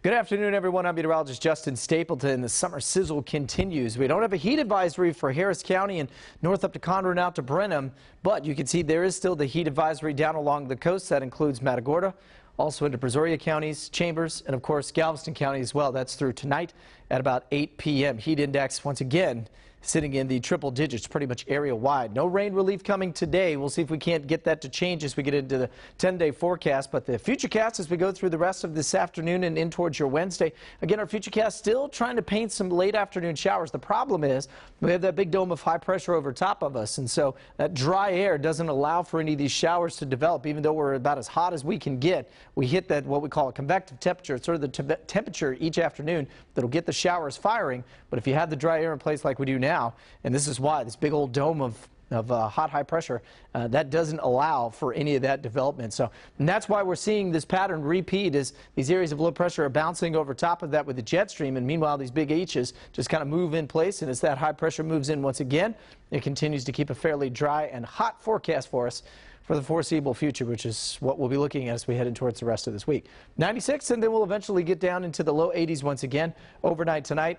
Good afternoon, everyone. I'm meteorologist Justin Stapleton. The summer sizzle continues. We don't have a heat advisory for Harris County and north up to Conroe and out to Brenham, but you can see there is still the heat advisory down along the coast. That includes Matagorda, also into Brazoria counties, Chambers, and of course Galveston County as well. That's through tonight at about 8 p.m. Heat index once again sitting in the triple digits pretty much area wide. No rain relief coming today. We'll see if we can't get that to change as we get into the 10 day forecast. But the Futurecast as we go through the rest of this afternoon and in towards your Wednesday. Again, our Futurecast still trying to paint some late afternoon showers. The problem is we have that big dome of high pressure over top of us. And so that dry air doesn't allow for any of these showers to develop, even though we're about as hot as we can get. We hit that what we call a convective temperature. sort of the temperature each afternoon that'll get the showers firing. But if you have the dry air in place like we do now, now, and this is why this big old dome of of uh, hot high pressure uh, that doesn't allow for any of that development so that's why we're seeing this pattern repeat as these areas of low pressure are bouncing over top of that with the jet stream and meanwhile these big h's just kind of move in place and as that high pressure moves in once again it continues to keep a fairly dry and hot forecast for us for the foreseeable future, which is what we'll be looking at as we head in towards the rest of this week. 96, and then we'll eventually get down into the low 80s once again overnight tonight.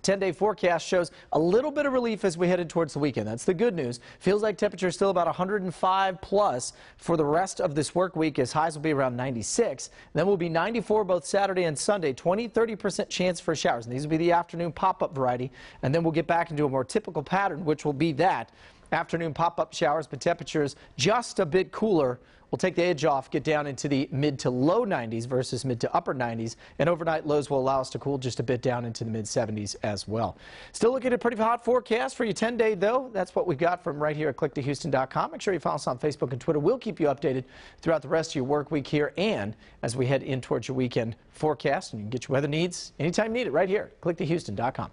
10-day forecast shows a little bit of relief as we headed towards the weekend. That's the good news. Feels like temperatures still about 105 plus for the rest of this work week as highs will be around 96. Then we'll be 94 both Saturday and Sunday. 20, 30% chance for showers. And these will be the afternoon pop-up variety. And then we'll get back into a more typical pattern, which will be that. Afternoon pop-up showers, but temperatures just a bit cooler. We'll take the edge off, get down into the mid to low 90s versus mid to upper 90s, and overnight lows will allow us to cool just a bit down into the mid 70s as well. Still looking at a pretty hot forecast for your 10 day, though. That's what we got from right here at clicktohouston.com. Make sure you follow us on Facebook and Twitter. We'll keep you updated throughout the rest of your work week here and as we head in towards your weekend forecast. And you can get your weather needs anytime you need it right here, clicktohouston.com.